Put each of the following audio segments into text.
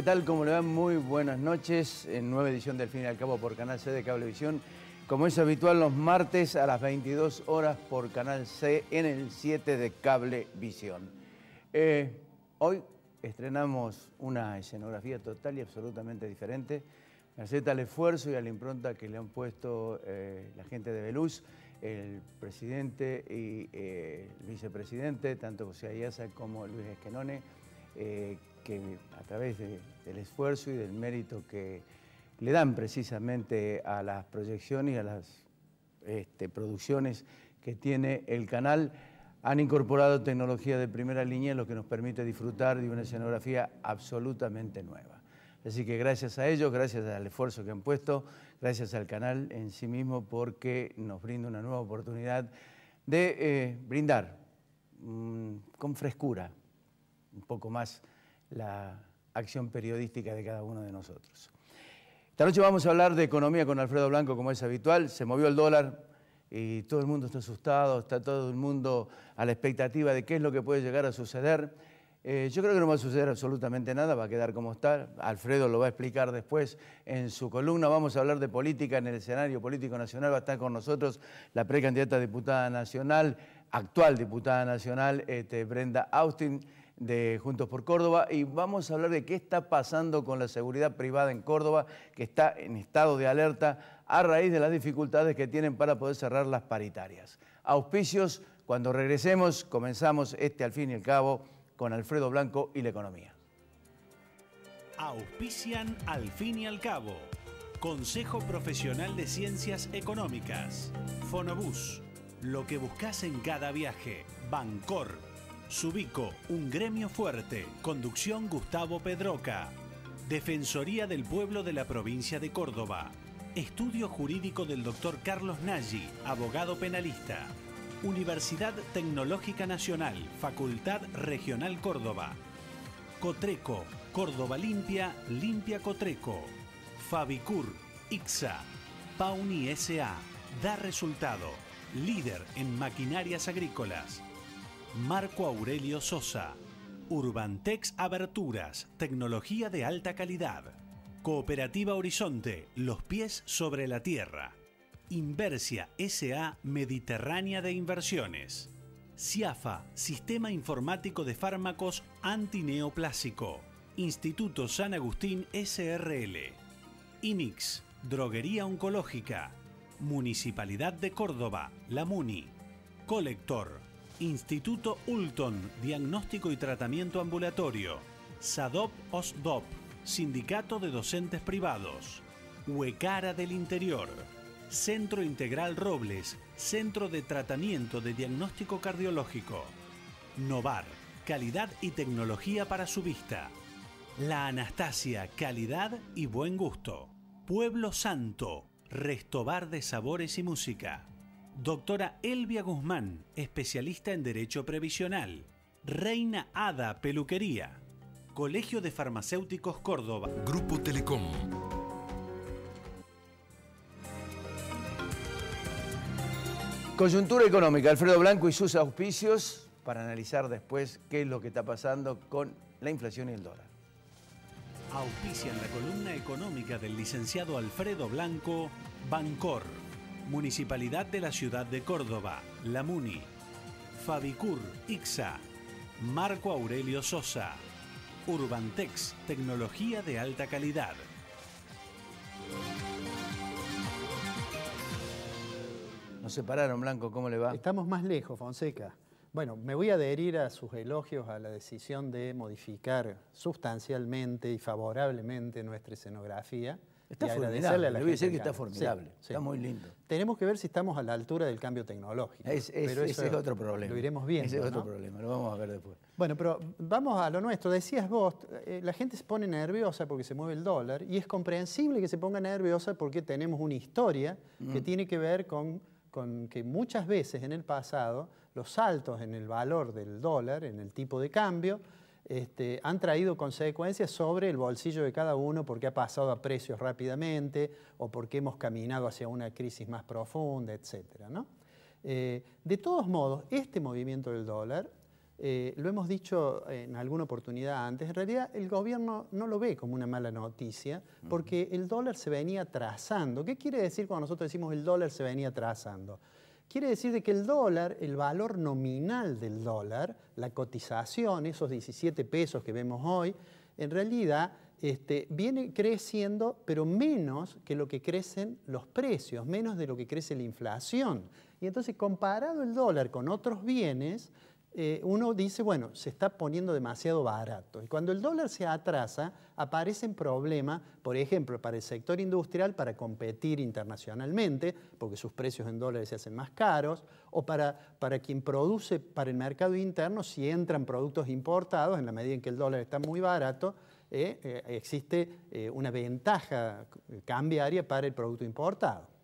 ¿Qué tal? ¿Cómo le dan Muy buenas noches. En nueva edición del Fin y al Cabo por Canal C de Cablevisión. Como es habitual los martes a las 22 horas por Canal C en el 7 de Cablevisión. Eh, hoy estrenamos una escenografía total y absolutamente diferente. Merced al esfuerzo y a la impronta que le han puesto eh, la gente de Beluz, el presidente y eh, el vicepresidente, tanto José Ayaza como Luis Esquenone, eh, que a través del esfuerzo y del mérito que le dan precisamente a las proyecciones y a las este, producciones que tiene el canal, han incorporado tecnología de primera línea, lo que nos permite disfrutar de una escenografía absolutamente nueva. Así que gracias a ellos, gracias al esfuerzo que han puesto, gracias al canal en sí mismo, porque nos brinda una nueva oportunidad de eh, brindar mm, con frescura un poco más la acción periodística de cada uno de nosotros. Esta noche vamos a hablar de economía con Alfredo Blanco, como es habitual. Se movió el dólar y todo el mundo está asustado, está todo el mundo a la expectativa de qué es lo que puede llegar a suceder. Eh, yo creo que no va a suceder absolutamente nada, va a quedar como está. Alfredo lo va a explicar después en su columna. Vamos a hablar de política en el escenario político nacional. Va a estar con nosotros la precandidata diputada nacional, actual diputada nacional, este, Brenda Austin de Juntos por Córdoba y vamos a hablar de qué está pasando con la seguridad privada en Córdoba, que está en estado de alerta a raíz de las dificultades que tienen para poder cerrar las paritarias. Auspicios, cuando regresemos, comenzamos este al fin y al cabo con Alfredo Blanco y la economía. Auspician al fin y al cabo. Consejo Profesional de Ciencias Económicas. Fonobús. Lo que buscas en cada viaje. Bancor Subico, un gremio fuerte. Conducción Gustavo Pedroca. Defensoría del Pueblo de la Provincia de Córdoba. Estudio Jurídico del Dr. Carlos Nagy, abogado penalista. Universidad Tecnológica Nacional, Facultad Regional Córdoba. Cotreco, Córdoba Limpia, Limpia Cotreco. Fabicur, IXA. Pauni SA, da resultado. Líder en maquinarias agrícolas Marco Aurelio Sosa. Urbantex Aberturas, tecnología de alta calidad. Cooperativa Horizonte, los pies sobre la tierra. Inversia SA Mediterránea de Inversiones. CIAFA, Sistema Informático de Fármacos Antineoplásico. Instituto San Agustín SRL. INIX, Droguería Oncológica. Municipalidad de Córdoba, la MUNI. Colector, Instituto Hulton, Diagnóstico y Tratamiento Ambulatorio, SADOP OSDOP, Sindicato de Docentes Privados, Huecara del Interior, Centro Integral Robles, Centro de Tratamiento de Diagnóstico Cardiológico, Novar, calidad y tecnología para su vista. La Anastasia, calidad y buen gusto. Pueblo Santo, restobar de sabores y música doctora Elvia Guzmán, especialista en Derecho Previsional, Reina Ada Peluquería, Colegio de Farmacéuticos Córdoba, Grupo Telecom. Coyuntura económica, Alfredo Blanco y sus auspicios para analizar después qué es lo que está pasando con la inflación y el dólar. en la columna económica del licenciado Alfredo Blanco, Bancor. Municipalidad de la Ciudad de Córdoba, la MUNI, Fabicur, IXA, Marco Aurelio Sosa, Urbantex, tecnología de alta calidad. Nos separaron, Blanco, ¿cómo le va? Estamos más lejos, Fonseca. Bueno, me voy a adherir a sus elogios a la decisión de modificar sustancialmente y favorablemente nuestra escenografía Está formidable, Le voy a decir que está formidable, está muy lindo. Tenemos que ver si estamos a la altura del cambio tecnológico. pero ese es otro problema. Lo iremos viendo. Ese es otro problema, lo vamos a ver después. Bueno, pero vamos a lo nuestro. Decías vos, eh, la gente se pone nerviosa porque se mueve el dólar y es comprensible que se ponga nerviosa porque tenemos una historia que mm. tiene que ver con, con que muchas veces en el pasado los saltos en el valor del dólar, en el tipo de cambio, este, han traído consecuencias sobre el bolsillo de cada uno porque ha pasado a precios rápidamente o porque hemos caminado hacia una crisis más profunda, etc. Eh, de todos modos, este movimiento del dólar, eh, lo hemos dicho en alguna oportunidad antes, en realidad el gobierno no lo ve como una mala noticia porque el dólar se venía trazando. ¿Qué quiere decir cuando nosotros decimos el dólar se venía trazando? Quiere decir de que el dólar, el valor nominal del dólar, la cotización, esos 17 pesos que vemos hoy, en realidad este, viene creciendo, pero menos que lo que crecen los precios, menos de lo que crece la inflación. Y entonces, comparado el dólar con otros bienes, eh, uno dice, bueno, se está poniendo demasiado barato. Y cuando el dólar se atrasa, aparecen problemas, por ejemplo, para el sector industrial para competir internacionalmente, porque sus precios en dólares se hacen más caros, o para, quien produce para el mercado interno, si entran productos importados, en la medida en que el dólar está muy barato, eh, eh, existe una ventaja cambiaria para el producto importado.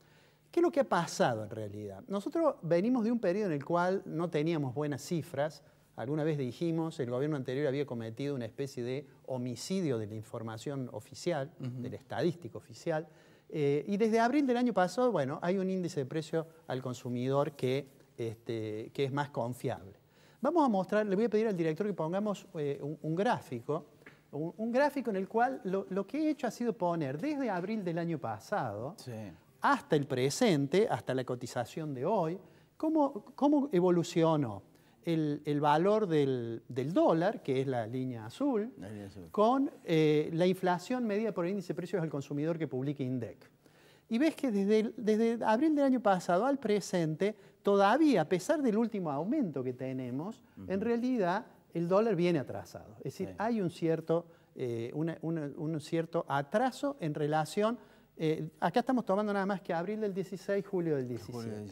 ¿Qué es lo que ha pasado en realidad? Nosotros venimos de un periodo en el cual no teníamos buenas cifras. Alguna vez dijimos, el gobierno anterior había cometido una especie de homicidio de la información oficial, de la del estadístico oficial. Eh, y desde abril del año pasado, bueno, hay un índice de precio al consumidor que, este, es más confiable. Vamos a mostrar, le voy a pedir al director que pongamos eh, un, gráfico, un, gráfico en el cual lo, lo, que he hecho ha sido poner desde abril del año pasado sí hasta el presente, hasta la cotización de hoy, cómo, cómo evolucionó el, valor del, dólar, que es la línea azul, con eh, la inflación medida por el índice de precios al consumidor que publica INDEC. Y ves que desde, desde abril del año pasado al presente, todavía, a pesar del último aumento que tenemos, en realidad el dólar viene atrasado. Es decir, hay un cierto, eh, un cierto atraso en relación eh, acá estamos tomando nada más que abril del 16, julio del 17.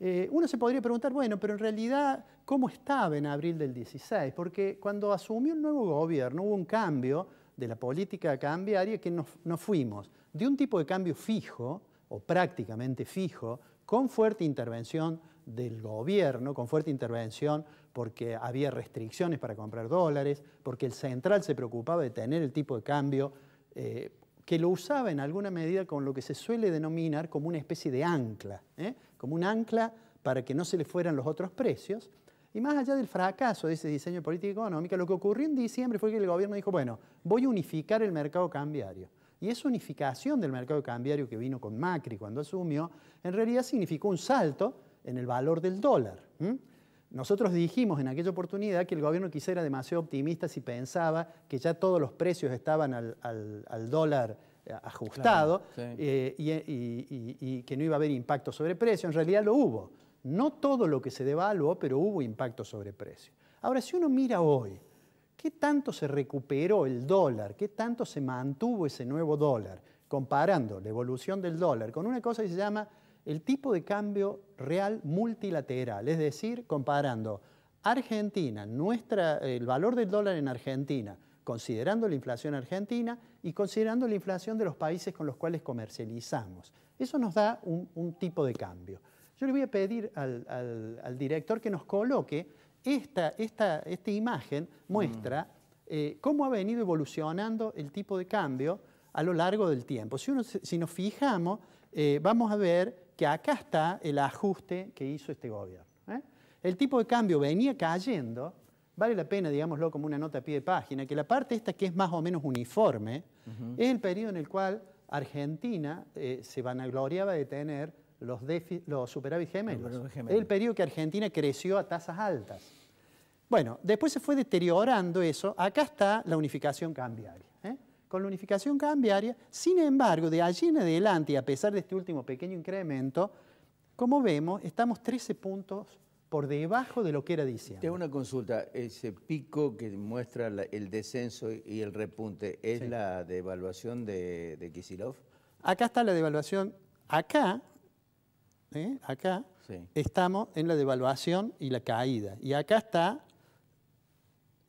Eh, uno se podría preguntar, bueno, pero en realidad, ¿cómo estaba en abril del 16? Porque cuando asumió el nuevo gobierno hubo un cambio de la política cambiaria que nos, fuimos de un tipo de cambio fijo, o prácticamente fijo, con fuerte intervención del gobierno, con fuerte intervención porque había restricciones para comprar dólares, porque el central se preocupaba de tener el tipo de cambio eh, que lo usaba en alguna medida con lo que se suele denominar como una especie de ancla, ¿eh? como un ancla para que no se le fueran los otros precios. Y más allá del fracaso de ese diseño político política económica, lo que ocurrió en diciembre fue que el gobierno dijo, bueno, voy a unificar el mercado cambiario. Y esa unificación del mercado cambiario que vino con Macri cuando asumió, en realidad significó un salto en el valor del dólar. Nosotros dijimos en aquella oportunidad que el gobierno quizá era demasiado optimista si pensaba que ya todos los precios estaban al, dólar eh, ajustado eh, y, que no iba a haber impacto sobre precio. En realidad lo hubo. No todo lo que se devaluó, pero hubo impacto sobre precio. Ahora, si uno mira hoy, ¿qué tanto se recuperó el dólar? ¿Qué tanto se mantuvo ese nuevo dólar? Comparando la evolución del dólar con una cosa que se llama el tipo de cambio real multilateral, es decir, comparando Argentina, nuestra, el valor del dólar en Argentina, considerando la inflación argentina y considerando la inflación de los países con los cuales comercializamos. Eso nos da un, tipo de cambio. Yo le voy a pedir al, director que nos coloque esta, esta, esta imagen, muestra mm. eh, cómo ha venido evolucionando el tipo de cambio a lo largo del tiempo. Si, uno, si nos fijamos, eh, vamos a ver que acá está el ajuste que hizo este gobierno. ¿eh? El tipo de cambio venía cayendo, vale la pena, digámoslo como una nota a pie de página, que la parte esta que es más o menos uniforme es el periodo en el cual Argentina eh, se vanagloriaba de tener los, los superávit gemelos. Es el periodo que Argentina creció a tasas altas. Bueno, después se fue deteriorando eso. Acá está la unificación cambiaria con la unificación cambiaria. Sin embargo, de allí en adelante, y a pesar de este último pequeño incremento, como vemos, estamos 13 puntos por debajo de lo que era diciembre. Tengo una consulta. Ese pico que muestra el descenso y el repunte, ¿es la devaluación de, de Kisilov? Acá está la devaluación. Acá, ¿eh? acá, estamos en la devaluación y la caída. Y acá está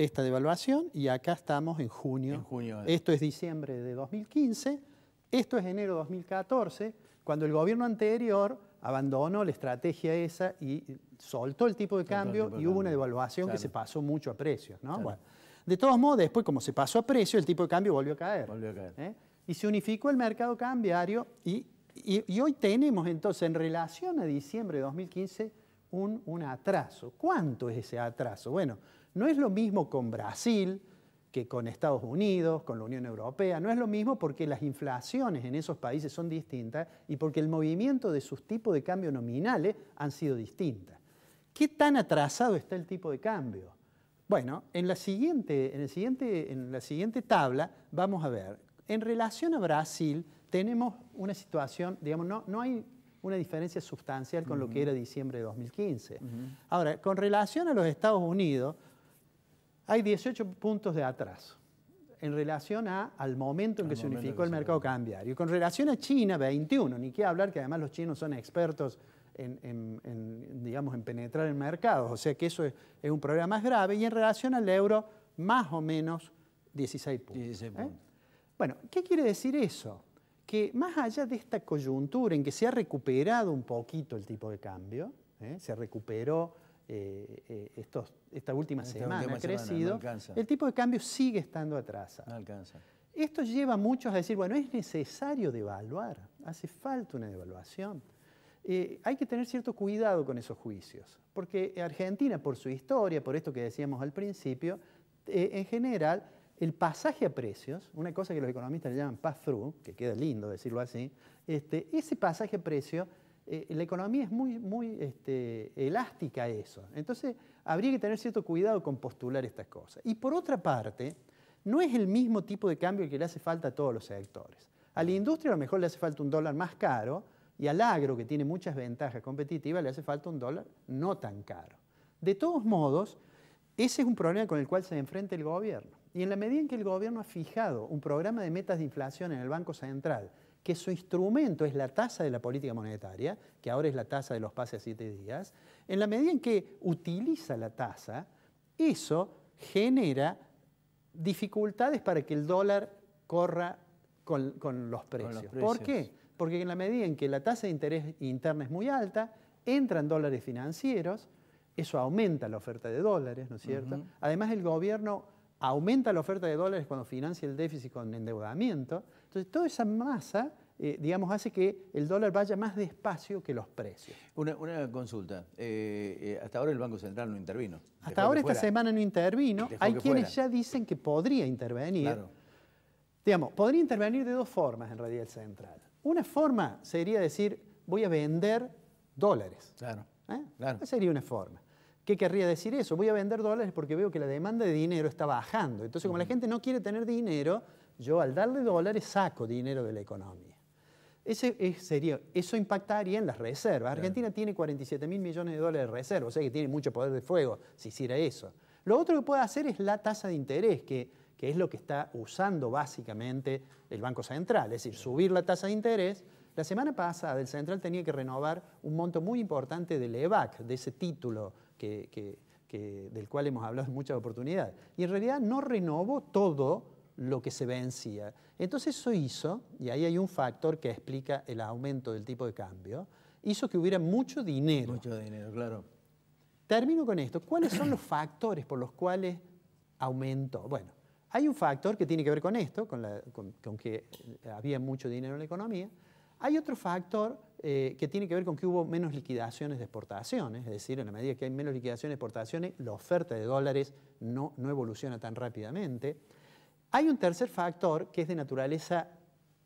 esta devaluación y acá estamos en junio. Esto es diciembre de 2015, esto es enero de 2014, cuando el gobierno anterior abandonó la estrategia esa y soltó el tipo de cambio y hubo una devaluación que se pasó mucho a precios. de todos modos, después como se pasó a precio, el tipo de cambio volvió a caer. Volvió a caer. ¿eh? Y se unificó el mercado cambiario y, hoy tenemos entonces en relación a diciembre de 2015 un, un atraso. ¿Cuánto es ese atraso? Bueno, no es lo mismo con Brasil que con Estados Unidos, con la Unión Europea. No es lo mismo porque las inflaciones en esos países son distintas y porque el movimiento de sus tipos de cambio nominales han sido distintas. ¿Qué tan atrasado está el tipo de cambio? Bueno, en la siguiente, en siguiente, en la siguiente tabla vamos a ver. En relación a Brasil, tenemos una situación, digamos, no, no hay una diferencia sustancial con lo que era diciembre de 2015. Ahora, con relación a los Estados Unidos, hay 18 puntos de atrás en relación al momento en que se unificó el mercado cambiario. Con relación a China, 21, ni qué hablar que además los chinos son expertos en, digamos, en penetrar el mercado o sea que eso es, un problema más grave. Y en relación al euro, más o menos 16 ¿eh? puntos. Bueno, ¿qué quiere decir eso? Que más allá de esta coyuntura en que se ha recuperado un poquito el tipo de cambio, ¿eh? se recuperó eh, eh, estos, esta última semana ha crecido, el tipo de cambio sigue estando atrasado. Esto lleva a muchos a decir, bueno, es necesario devaluar, hace falta una devaluación. Eh, hay que tener cierto cuidado con esos juicios, porque Argentina, por su historia, por esto que decíamos al principio, eh, en general, el pasaje a precios, una cosa que los economistas le llaman pass-through, que queda lindo decirlo así, este, ese pasaje a precio eh, la economía es muy, muy este, elástica eso. Entonces, habría que tener cierto cuidado con postular estas cosas. Y por otra parte, no es el mismo tipo de cambio que le hace falta a todos los sectores. A la industria a lo mejor le hace falta un dólar más caro y al agro, que tiene muchas ventajas competitivas, le hace falta un dólar no tan caro. De todos modos, ese es un problema con el cual se enfrenta el gobierno. Y en la medida en que el gobierno ha fijado un programa de metas de inflación en el Banco Central, que su instrumento es la tasa de la política monetaria, que ahora es la tasa de los pases a siete días, en la medida en que utiliza la tasa, eso genera dificultades para que el dólar corra con, los precios. ¿Por qué? Porque en la medida en que la tasa de interés interna es muy alta, entran dólares financieros, eso aumenta la oferta de dólares, ¿no es cierto? Además, el gobierno aumenta la oferta de dólares cuando financia el déficit con endeudamiento, entonces, toda esa masa, eh, digamos, hace que el dólar vaya más despacio que los precios. Una, consulta. Eh, eh, hasta ahora el Banco Central no intervino. Hasta ahora esta semana no intervino. Hay quienes ya dicen que podría intervenir. Claro. Digamos, podría intervenir de dos formas en realidad el central. Una forma sería decir, voy a vender dólares. Claro. Esa sería una forma. ¿Qué querría decir eso? Voy a vender dólares porque veo que la demanda de dinero está bajando. Entonces, como la gente no quiere tener dinero, yo al darle dólares saco dinero de la economía. Ese, es, sería, eso impactaría en las reservas. Argentina tiene 47 mil millones de dólares de reservas, o sea que tiene mucho poder de fuego si hiciera eso. Lo otro que puede hacer es la tasa de interés, que, es lo que está usando básicamente el Banco Central, es decir, subir la tasa de interés. La semana pasada el Central tenía que renovar un monto muy importante del EVAC, de ese título del cual hemos hablado en muchas oportunidades. Y en realidad no renovó todo lo que se vencía. Entonces eso hizo, y ahí hay un factor que explica el aumento del tipo de cambio, hizo que hubiera mucho dinero. Mucho dinero, claro. Termino con esto. ¿Cuáles son los factores por los cuales aumentó? Bueno, hay un factor que tiene que ver con esto, con, que eh, había mucho dinero en la economía. Hay otro factor eh, que tiene que ver con que hubo menos liquidaciones de exportaciones, es decir, en la medida que hay menos liquidaciones de exportaciones, la oferta de dólares no, no evoluciona tan rápidamente. Hay un tercer factor que es de naturaleza,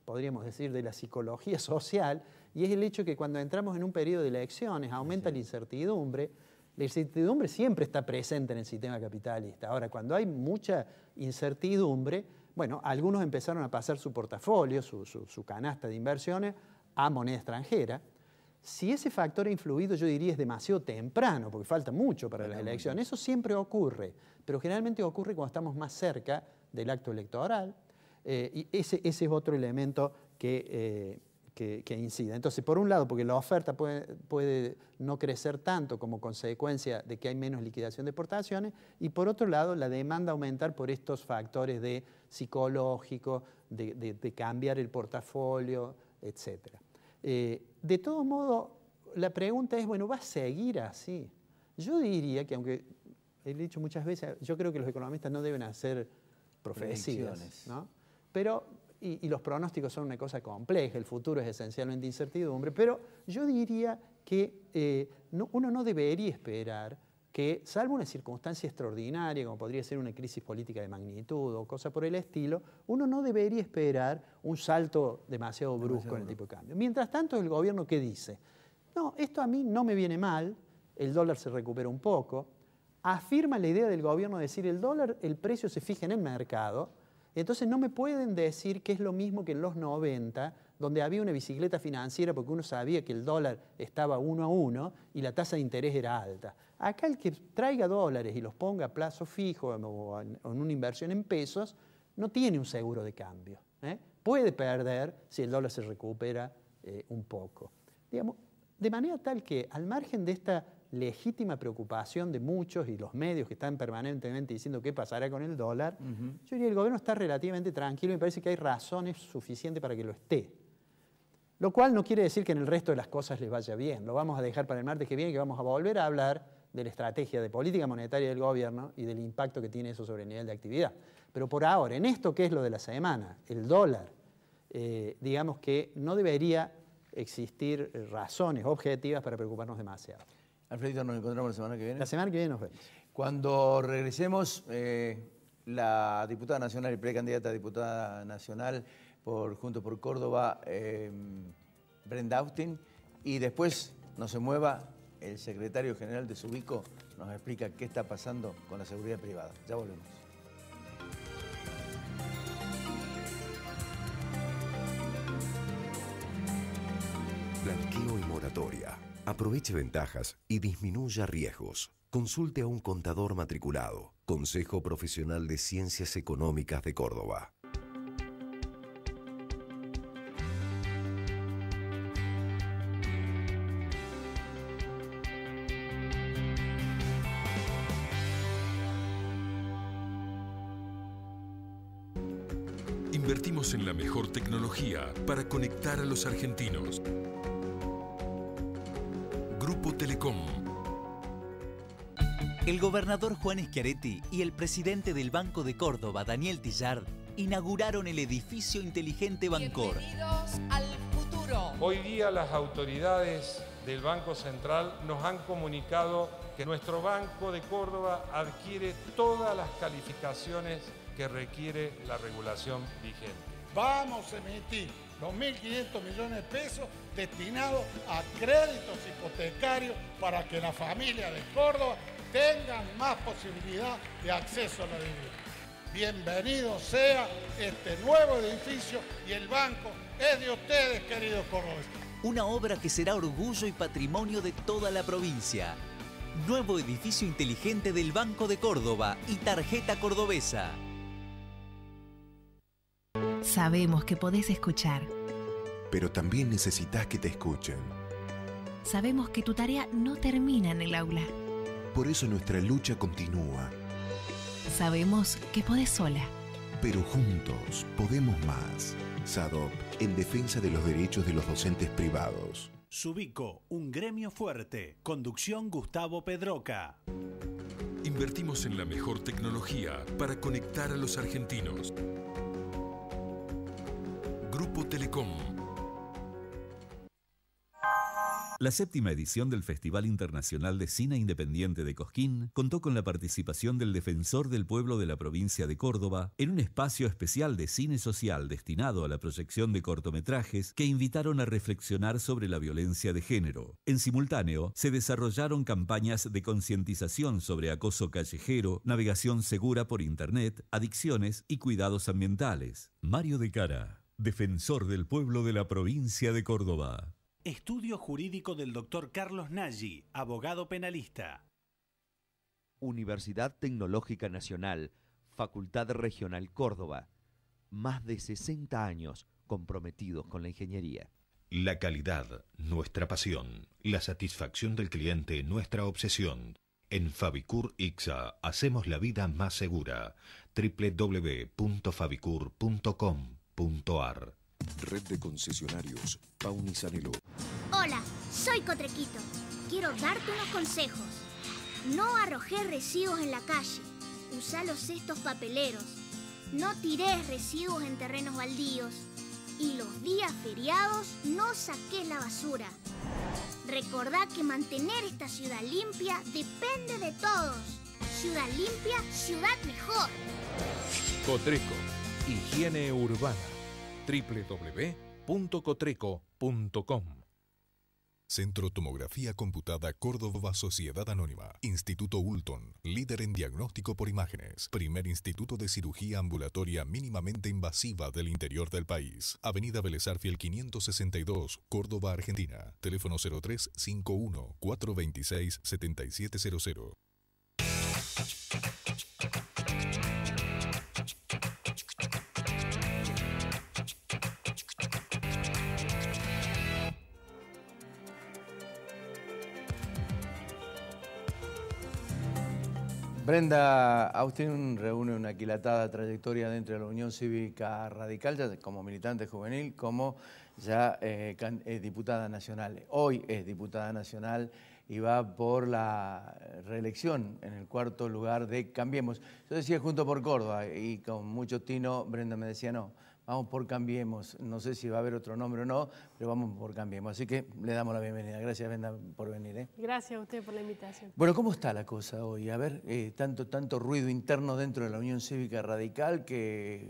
podríamos decir, de la psicología social, y es el hecho que cuando entramos en un periodo de elecciones aumenta la incertidumbre. La incertidumbre siempre está presente en el sistema capitalista. Ahora, cuando hay mucha incertidumbre, bueno, algunos empezaron a pasar su portafolio, su, canasta de inversiones, a moneda extranjera. Si ese factor ha influido, yo diría es demasiado temprano, porque falta mucho para las elecciones. Eso siempre ocurre, pero generalmente ocurre cuando estamos más cerca del acto electoral. Eh, y ese, ese, es otro elemento eh, que, incide. Entonces, por un lado, porque la oferta puede, no crecer tanto como consecuencia de que hay menos liquidación de portaciones y por otro lado, la demanda aumentar por estos factores de psicológico, de, cambiar el portafolio, etc. Eh, de todos modos, la pregunta es, bueno, ¿va a seguir así? Yo diría que, aunque he dicho muchas veces, yo creo que los economistas no deben hacer profecías. ¿no? Pero, y, los pronósticos son una cosa compleja, el futuro es esencialmente incertidumbre, pero yo diría que eh, uno no debería esperar que, salvo una circunstancia extraordinaria, como podría ser una crisis política de magnitud o cosa por el estilo, uno no debería esperar un salto demasiado brusco en el tipo de cambio. Mientras tanto, el gobierno, ¿qué dice? No, esto a mí no me viene mal, el dólar se recupera un poco, afirma la idea del gobierno de decir el dólar, el precio se fija en el mercado, entonces no me pueden decir que es lo mismo que en los 90, donde había una bicicleta financiera porque uno sabía que el dólar estaba uno a uno y la tasa de interés era alta. Acá el que traiga dólares y los ponga a plazo fijo o en, una inversión en pesos, no tiene un seguro de cambio. ¿eh? Puede perder si el dólar se recupera eh, un poco. Digamos, de manera tal que al margen de esta legítima preocupación de muchos y los medios que están permanentemente diciendo qué pasará con el dólar, yo diría el gobierno está relativamente tranquilo y me parece que hay razones suficientes para que lo esté. Lo cual no quiere decir que en el resto de las cosas les vaya bien. Lo vamos a dejar para el martes que viene, que vamos a volver a hablar de la estrategia de política monetaria del gobierno y del impacto que tiene eso sobre el nivel de actividad. Pero por ahora, en esto que es lo de la semana, el dólar, eh, digamos que no debería existir razones objetivas para preocuparnos demasiado. Alfredito, nos encontramos la semana que viene. La semana que viene nos Cuando regresemos, eh, la diputada nacional y precandidata a diputada nacional por Juntos por Córdoba, eh, Brenda Austin, y después no se mueva el secretario general de Subico, nos explica qué está pasando con la seguridad privada. Ya volvemos. Blanqueo y moratoria Aproveche ventajas y disminuya riesgos. Consulte a un contador matriculado. Consejo Profesional de Ciencias Económicas de Córdoba. Invertimos en la mejor tecnología para conectar a los argentinos. Telecom. El gobernador Juan Schiaretti y el presidente del Banco de Córdoba, Daniel Tillard, inauguraron el edificio inteligente Bancor. Bienvenidos al futuro. Hoy día las autoridades del Banco Central nos han comunicado que nuestro Banco de Córdoba adquiere todas las calificaciones que requiere la regulación vigente. Vamos a emitir 2.500 millones de pesos destinados a créditos hipotecarios para que la familia de Córdoba tengan más posibilidad de acceso a la vivienda. Bienvenido sea este nuevo edificio y el banco es de ustedes, queridos cordobeses. Una obra que será orgullo y patrimonio de toda la provincia. Nuevo edificio inteligente del Banco de Córdoba y tarjeta cordobesa. Sabemos que podés escuchar. Pero también necesitas que te escuchen. Sabemos que tu tarea no termina en el aula. Por eso nuestra lucha continúa. Sabemos que podés sola. Pero juntos podemos más. SADOP, en defensa de los derechos de los docentes privados. Subico, un gremio fuerte. Conducción Gustavo Pedroca. Invertimos en la mejor tecnología para conectar a los argentinos. Grupo Telecom. La séptima edición del Festival Internacional de Cine Independiente de Cosquín contó con la participación del defensor del pueblo de la provincia de Córdoba en un espacio especial de cine social destinado a la proyección de cortometrajes que invitaron a reflexionar sobre la violencia de género. En simultáneo, se desarrollaron campañas de concientización sobre acoso callejero, navegación segura por Internet, adicciones y cuidados ambientales. Mario de Cara. Defensor del Pueblo de la Provincia de Córdoba. Estudio jurídico del doctor Carlos Nagy, abogado penalista. Universidad Tecnológica Nacional, Facultad Regional Córdoba. Más de 60 años comprometidos con la ingeniería. La calidad, nuestra pasión. La satisfacción del cliente, nuestra obsesión. En Fabicur IXA hacemos la vida más segura. www.fabicur.com .ar. Red de concesionarios Pauni Hola, soy Cotrequito. Quiero darte unos consejos. No arrojes residuos en la calle. Usa los cestos papeleros. No tires residuos en terrenos baldíos. Y los días feriados no saques la basura. Recordá que mantener esta ciudad limpia depende de todos. Ciudad limpia, ciudad mejor. Cotreco Higiene Urbana. www.cotreco.com Centro Tomografía Computada Córdoba Sociedad Anónima. Instituto Ulton, líder en diagnóstico por imágenes. Primer instituto de cirugía ambulatoria mínimamente invasiva del interior del país. Avenida Belezar 562, Córdoba, Argentina. Teléfono 51 426 7700. Brenda Austin reúne una aquilatada trayectoria dentro de la Unión Cívica Radical, ya como militante juvenil, como ya eh, eh, diputada nacional. Hoy es diputada nacional y va por la reelección en el cuarto lugar de Cambiemos. Yo decía junto por Córdoba y con mucho tino Brenda me decía no Vamos por Cambiemos. No sé si va a haber otro nombre o no, pero vamos por Cambiemos. Así que le damos la bienvenida. Gracias, Brenda, por venir. ¿eh? Gracias a usted por la invitación. Bueno, ¿cómo está la cosa hoy? A ver, eh, tanto, tanto ruido interno dentro de la Unión Cívica Radical que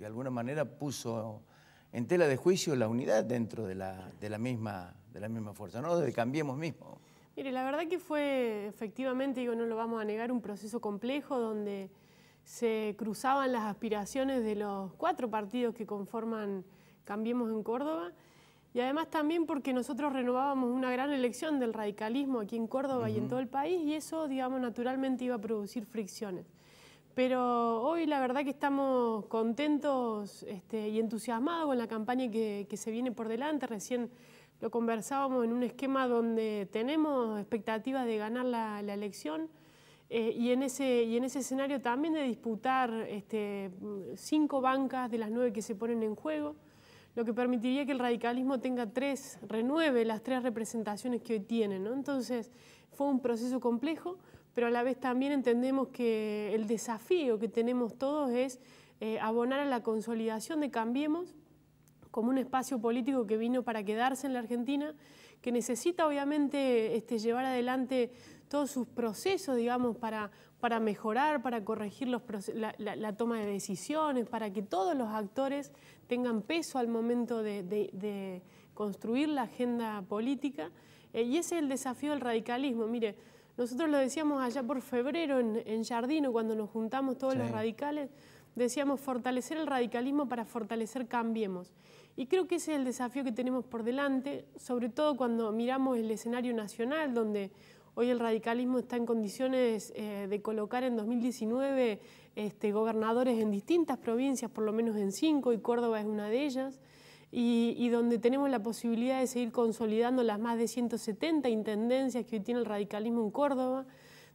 de alguna manera puso en tela de juicio la unidad dentro de la, misma, de la misma fuerza, ¿no? De Cambiemos mismo. Mire, la verdad que fue efectivamente, digo, no lo vamos a negar, un proceso complejo donde se cruzaban las aspiraciones de los cuatro partidos que conforman Cambiemos en Córdoba. Y además también porque nosotros renovábamos una gran elección del radicalismo aquí en Córdoba y en todo el país y eso, digamos, naturalmente iba a producir fricciones. Pero hoy la verdad que estamos contentos este, y entusiasmados con la campaña que, se viene por delante. Recién lo conversábamos en un esquema donde tenemos expectativas de ganar la elección. Eh, y, en ese, escenario también de disputar este, cinco bancas de las nueve que se ponen en juego, lo que permitiría que el radicalismo tenga tres, renueve las tres representaciones que hoy tiene. ¿no? Entonces, fue un proceso complejo, pero a la vez también entendemos que el desafío que tenemos todos es eh, abonar a la consolidación de Cambiemos como un espacio político que vino para quedarse en la Argentina que necesita obviamente este, llevar adelante todos sus procesos, digamos, para, para mejorar, para corregir los, la, toma de decisiones, para que todos los actores tengan peso al momento de, construir la agenda política. Eh, y ese es el desafío del radicalismo. Mire, nosotros lo decíamos allá por febrero en, en Jardino, cuando nos juntamos todos los radicales, decíamos fortalecer el radicalismo para fortalecer Cambiemos. Y creo que ese es el desafío que tenemos por delante, sobre todo cuando miramos el escenario nacional, donde hoy el radicalismo está en condiciones eh, de colocar en 2019 este, gobernadores en distintas provincias, por lo menos en cinco, y Córdoba es una de ellas. Y, y, donde tenemos la posibilidad de seguir consolidando las más de 170 intendencias que hoy tiene el radicalismo en Córdoba,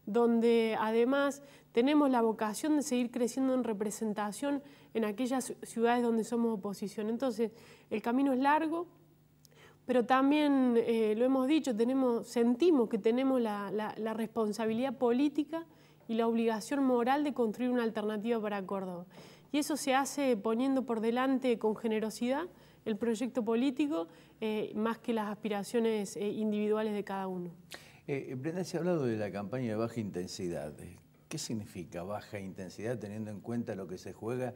donde además tenemos la vocación de seguir creciendo en representación en aquellas ciudades donde somos oposición. Entonces, el camino es largo, pero también, eh, lo hemos dicho, sentimos que tenemos la, responsabilidad política y la obligación moral de construir una alternativa para Córdoba. Y eso se hace poniendo por delante con generosidad el proyecto político eh, más que las aspiraciones eh, individuales de cada uno. Brenda, se ha hablado de la campaña de baja intensidad. ¿Qué significa baja intensidad teniendo en cuenta lo que se juega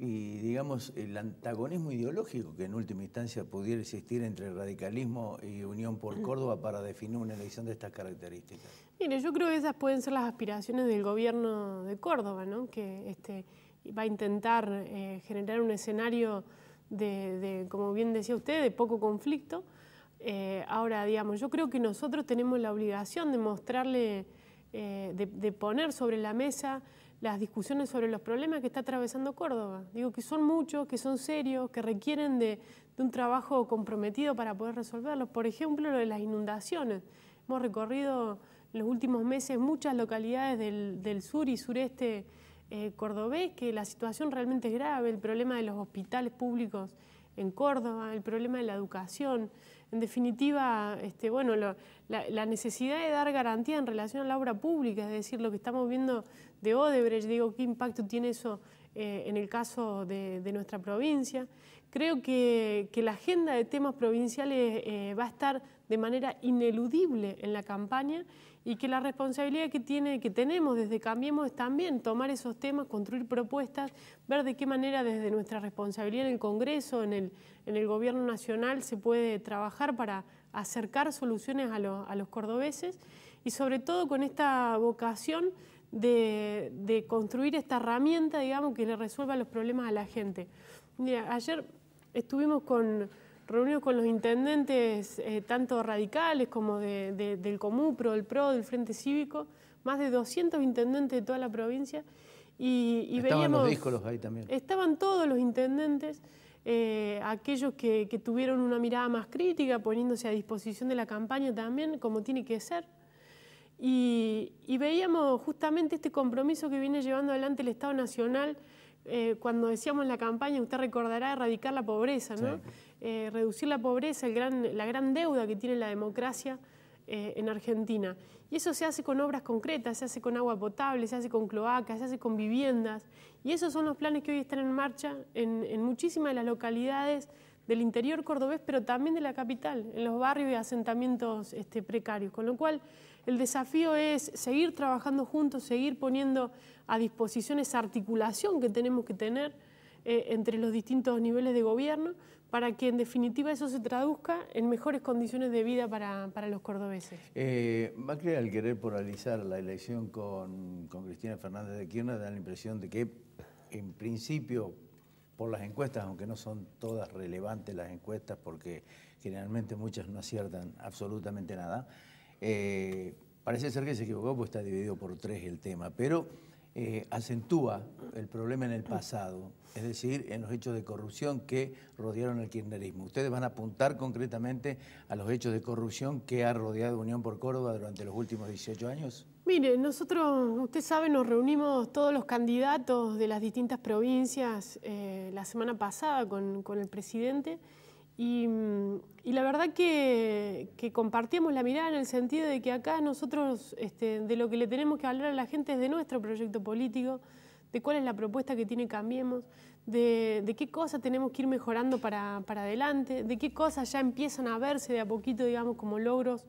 y digamos el antagonismo ideológico que en última instancia pudiera existir entre el radicalismo y Unión por mm. Córdoba para definir una elección de estas características? Mire, yo creo que esas pueden ser las aspiraciones del gobierno de Córdoba, ¿no? que este, va a intentar eh, generar un escenario de, como bien decía usted, de poco conflicto. Eh, ahora, digamos, yo creo que nosotros tenemos la obligación de mostrarle, eh, de poner sobre la mesa las discusiones sobre los problemas que está atravesando Córdoba. Digo que son muchos, que son serios, que requieren de, un trabajo comprometido para poder resolverlos. Por ejemplo, lo de las inundaciones. Hemos recorrido en los últimos meses muchas localidades del, sur y sureste eh, cordobés, que la situación realmente es grave, el problema de los hospitales públicos en Córdoba, el problema de la educación. En definitiva, este, bueno, la, necesidad de dar garantía en relación a la obra pública, es decir, lo que estamos viendo de Odebrecht, digo, qué impacto tiene eso eh, en el caso de, nuestra provincia. Creo que, la agenda de temas provinciales eh, va a estar de manera ineludible en la campaña y que la responsabilidad que, tiene, que tenemos desde Cambiemos es también tomar esos temas, construir propuestas, ver de qué manera desde nuestra responsabilidad en el Congreso, en el, en el Gobierno Nacional, se puede trabajar para acercar soluciones a, los cordobeses y sobre todo con esta vocación de, construir esta herramienta, digamos, que le resuelva los problemas a la gente. ayer estuvimos con reunidos con los intendentes, eh, tanto radicales como de, de, del Comupro, el PRO, del Frente Cívico, más de 200 intendentes de toda la provincia. Y, y estaban los ahí también. Estaban todos los intendentes, eh, aquellos que, tuvieron una mirada más crítica, poniéndose a disposición de la campaña también, como tiene que ser. Y, y veíamos justamente este compromiso que viene llevando adelante el Estado Nacional eh, cuando decíamos en la campaña, usted recordará erradicar la pobreza, eh, reducir la pobreza, la gran deuda que tiene la democracia eh, en Argentina. Y eso se hace con obras concretas, se hace con agua potable, se hace con cloacas, se hace con viviendas. Y esos son los planes que hoy están en marcha en, muchísimas de las localidades del interior cordobés, pero también de la capital, en los barrios y asentamientos este, precarios. Con lo cual, el desafío es seguir trabajando juntos, seguir poniendo a disposición esa articulación que tenemos que tener eh, entre los distintos niveles de gobierno para que en definitiva eso se traduzca en mejores condiciones de vida para, los cordobeses. Eh, Macri al querer polarizar la elección con, con Cristina Fernández de Kirchner da la impresión de que en principio por las encuestas, aunque no son todas relevantes las encuestas porque generalmente muchas no aciertan absolutamente nada, eh, parece ser que se equivocó porque está dividido por tres el tema, pero eh, acentúa el problema en el pasado, es decir, en los hechos de corrupción que rodearon el kirchnerismo. Ustedes van a apuntar concretamente a los hechos de corrupción que ha rodeado Unión por Córdoba durante los últimos 18 años. Mire, nosotros, usted sabe, nos reunimos todos los candidatos de las distintas provincias eh, la semana pasada con el presidente. Y, la verdad que, compartimos la mirada en el sentido de que acá nosotros este, de lo que le tenemos que hablar a la gente es de nuestro proyecto político, de cuál es la propuesta que tiene Cambiemos, de, qué cosas tenemos que ir mejorando para, adelante, de qué cosas ya empiezan a verse de a poquito, digamos, como logros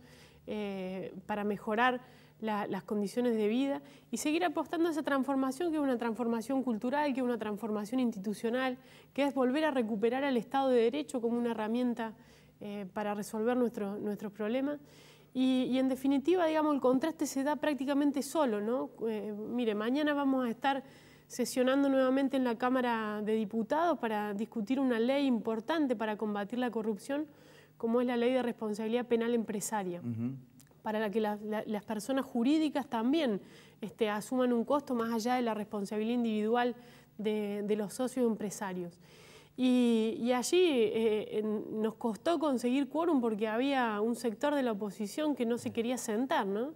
eh, para mejorar las condiciones de vida y seguir apostando a esa transformación que es una transformación cultural, que es una transformación institucional, que es volver a recuperar al Estado de Derecho como una herramienta eh, para resolver nuestro, nuestros problemas. Y, en definitiva, digamos, el contraste se da prácticamente solo, ¿no? Eh, mire, mañana vamos a estar sesionando nuevamente en la Cámara de Diputados para discutir una ley importante para combatir la corrupción, como es la ley de responsabilidad penal empresaria para la que las personas jurídicas también este, asuman un costo más allá de la responsabilidad individual de, los socios empresarios. Y, allí eh, nos costó conseguir quórum porque había un sector de la oposición que no se quería sentar, ¿no?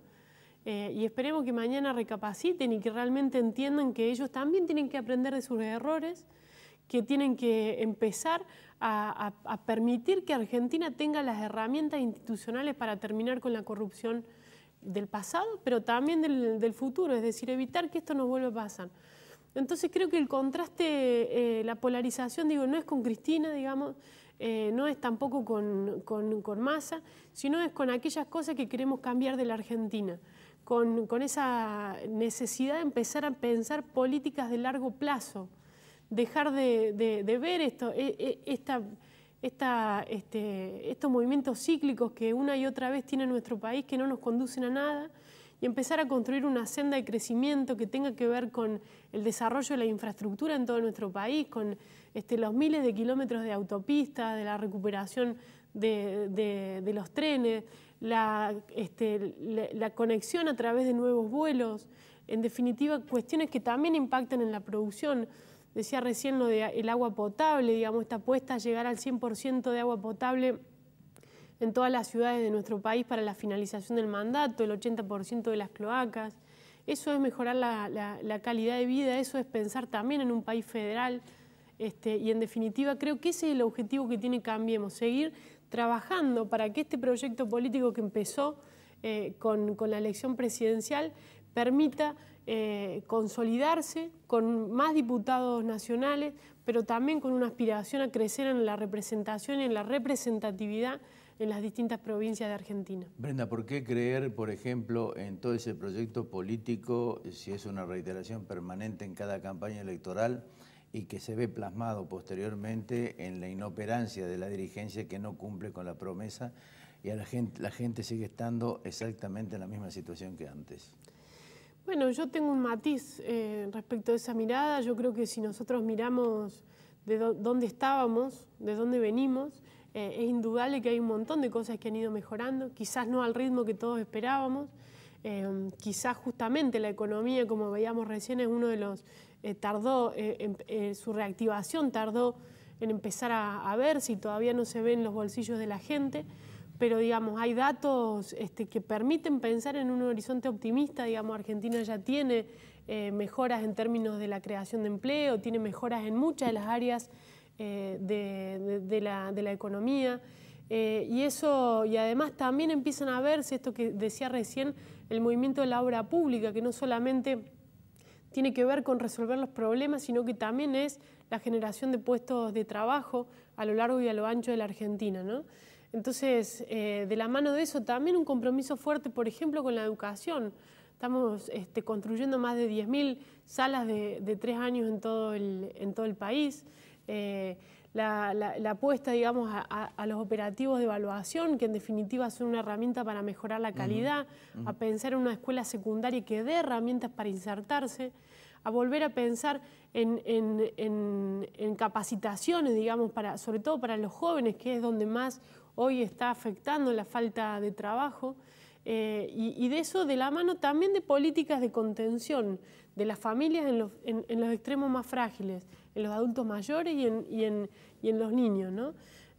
Eh, y esperemos que mañana recapaciten y que realmente entiendan que ellos también tienen que aprender de sus errores que tienen que empezar a, permitir que Argentina tenga las herramientas institucionales para terminar con la corrupción del pasado, pero también del, futuro, es decir, evitar que esto nos vuelva a pasar. Entonces creo que el contraste, eh, la polarización, digo, no es con Cristina, digamos, eh, no es tampoco con, con, Massa, sino es con aquellas cosas que queremos cambiar de la Argentina, con, con esa necesidad de empezar a pensar políticas de largo plazo, dejar de, ver esto, e, e, este, estos movimientos cíclicos que una y otra vez tiene nuestro país que no nos conducen a nada y empezar a construir una senda de crecimiento que tenga que ver con el desarrollo de la infraestructura en todo nuestro país, con este, los miles de kilómetros de autopistas, de la recuperación de, los trenes, este, la, conexión a través de nuevos vuelos, en definitiva, cuestiones que también impactan en la producción. Decía recién lo del agua potable, digamos, esta apuesta a llegar al 100% de agua potable en todas las ciudades de nuestro país para la finalización del mandato, el 80% de las cloacas. Eso es mejorar la, calidad de vida, eso es pensar también en un país federal. Este, y en definitiva, creo que ese es el objetivo que tiene Cambiemos, seguir trabajando para que este proyecto político que empezó eh, con, con la elección presidencial permita eh, consolidarse con más diputados nacionales, pero también con una aspiración a crecer en la representación y en la representatividad en las distintas provincias de Argentina. Brenda, ¿por qué creer, por ejemplo, en todo ese proyecto político, si es una reiteración permanente en cada campaña electoral y que se ve plasmado posteriormente en la inoperancia de la dirigencia que no cumple con la promesa y la gente, la gente sigue estando exactamente en la misma situación que antes? Bueno, yo tengo un matiz eh, respecto a esa mirada. Yo creo que si nosotros miramos de dónde estábamos, de dónde venimos, eh, es indudable que hay un montón de cosas que han ido mejorando, quizás no al ritmo que todos esperábamos, eh, quizás justamente la economía, como veíamos recién, es uno de los, tardó, em-, su reactivación tardó en empezar a, ver si todavía no se ven los bolsillos de la gente pero digamos, hay datos este, que permiten pensar en un horizonte optimista, digamos, Argentina ya tiene eh, mejoras en términos de la creación de empleo, tiene mejoras en muchas de las áreas eh, de, la, economía. Eh, y eso, y además también empiezan a verse esto que decía recién, el movimiento de la obra pública, que no solamente tiene que ver con resolver los problemas, sino que también es la generación de puestos de trabajo a lo largo y a lo ancho de la Argentina. Entonces, eh, de la mano de eso, también un compromiso fuerte, por ejemplo, con la educación. Estamos este, construyendo más de 10.000 salas de, tres años en todo el, país. Eh, la, apuesta, digamos, a, los operativos de evaluación, que en definitiva son una herramienta para mejorar la calidad, a pensar en una escuela secundaria que dé herramientas para insertarse, a volver a pensar en, en capacitaciones, digamos, para, sobre todo para los jóvenes, que es donde más hoy está afectando la falta de trabajo. Eh, y, de eso de la mano también de políticas de contención de las familias en los, extremos más frágiles, en los adultos mayores y en, los niños.